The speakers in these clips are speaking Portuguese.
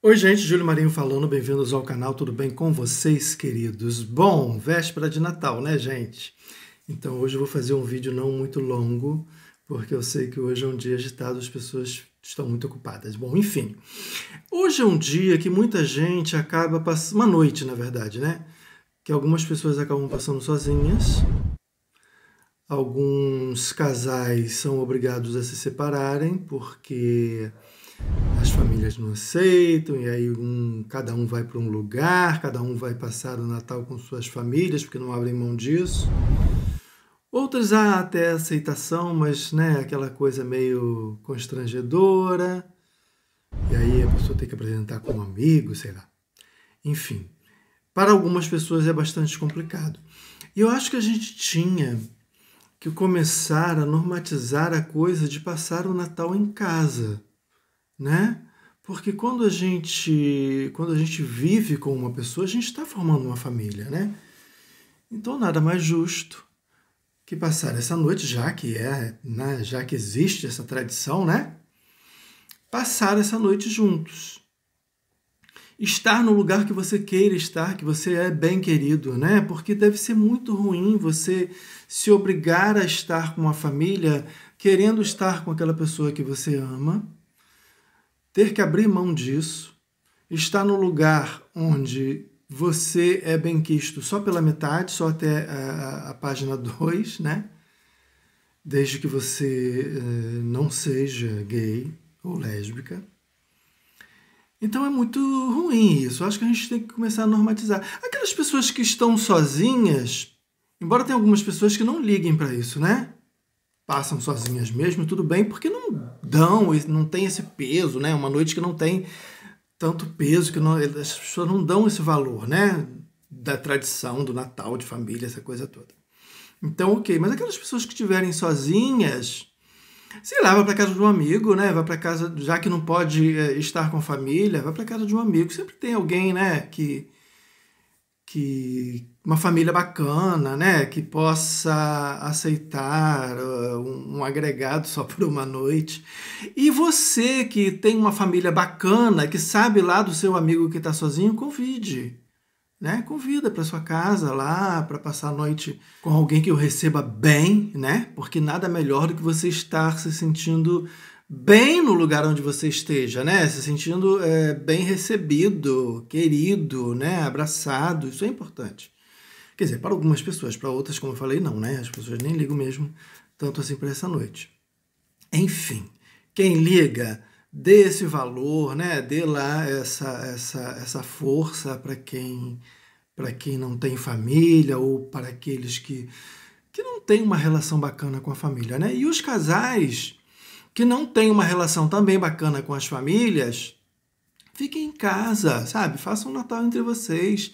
Oi, gente, Júlio Marinho falando, bem-vindos ao canal, tudo bem com vocês, queridos? Bom, véspera de Natal, né, gente? Então, hoje eu vou fazer um vídeo não muito longo, porque eu sei que hoje é um dia agitado, as pessoas estão muito ocupadas. Bom, enfim, hoje é um dia que muita gente acaba passando, uma noite, na verdade, né? Que algumas pessoas acabam passando sozinhas, alguns casais são obrigados a se separarem, porque as famílias não aceitam, e aí um, cada um vai para um lugar, cada um vai passar o Natal com suas famílias, porque não abrem mão disso. Outros há até aceitação, mas né, aquela coisa meio constrangedora, e aí a pessoa tem que apresentar como amigo, sei lá. Enfim, para algumas pessoas é bastante complicado. E eu acho que a gente tinha que começar a normatizar a coisa de passar o Natal em casa né? Porque quando a gente, quando a gente vive com uma pessoa, a gente está formando uma família, né? Então nada mais justo que passar essa noite, já que é, né, já que existe essa tradição, né? Passar essa noite juntos. Estar no lugar que você queira estar, que você é bem querido, né? Porque deve ser muito ruim você se obrigar a estar com uma família querendo estar com aquela pessoa que você ama ter que abrir mão disso, estar no lugar onde você é bem-quisto só pela metade, só até a, a página 2, né? Desde que você eh, não seja gay ou lésbica. Então é muito ruim isso. Acho que a gente tem que começar a normatizar. Aquelas pessoas que estão sozinhas, embora tenha algumas pessoas que não liguem para isso, né? passam sozinhas mesmo, tudo bem, porque não dão, não tem esse peso, né? Uma noite que não tem tanto peso, que não, as pessoas não dão esse valor, né? Da tradição, do Natal, de família, essa coisa toda. Então, ok, mas aquelas pessoas que estiverem sozinhas, sei lá, vai para casa de um amigo, né? Vai para casa, já que não pode eh, estar com família, vai para casa de um amigo. Sempre tem alguém, né, que que uma família bacana, né, que possa aceitar uh, um, um, agregado só por uma noite. E você que tem uma família bacana, que sabe lá do seu amigo que está sozinho, convide. Né? Convida para sua casa lá para passar a noite com alguém que o receba bem, né? Porque nada melhor do que você estar se sentindo bem no lugar onde você esteja, né? Se sentindo é, bem recebido, querido, né? Abraçado, isso é importante. Quer dizer, para algumas pessoas, para outras, como eu falei, não, né? As pessoas nem ligam mesmo tanto assim para essa noite. Enfim, quem liga, dê esse valor, né? Dê lá essa, essa, essa força para quem para quem não tem família ou para aqueles que que não têm uma relação bacana com a família, né? E os casais, que não tem uma relação também bacana com as famílias, fiquem em casa, sabe? Façam um Natal entre vocês.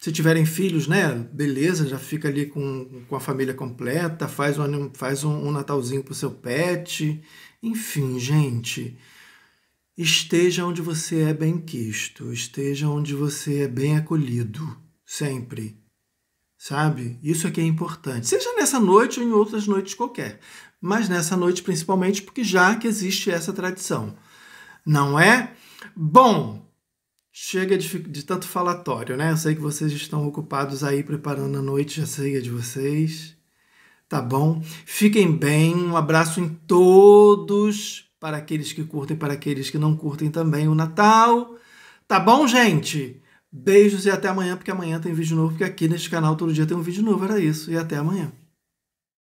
Se tiverem filhos, né? Beleza, já fica ali com, com a família completa, faz um, faz um, um Natalzinho pro seu pet. Enfim, gente. Esteja onde você é bem quisto, esteja onde você é bem acolhido, sempre sabe? Isso aqui é importante. Seja nessa noite ou em outras noites qualquer, mas nessa noite principalmente, porque já que existe essa tradição, não é? Bom, chega de, de tanto falatório, né? Eu sei que vocês estão ocupados aí preparando a noite, a ceia é de vocês. Tá bom? Fiquem bem, um abraço em todos, para aqueles que curtem, para aqueles que não curtem também o Natal. Tá bom, gente? Beijos e até amanhã, porque amanhã tem vídeo novo, porque aqui neste canal todo dia tem um vídeo novo. Era isso, e até amanhã.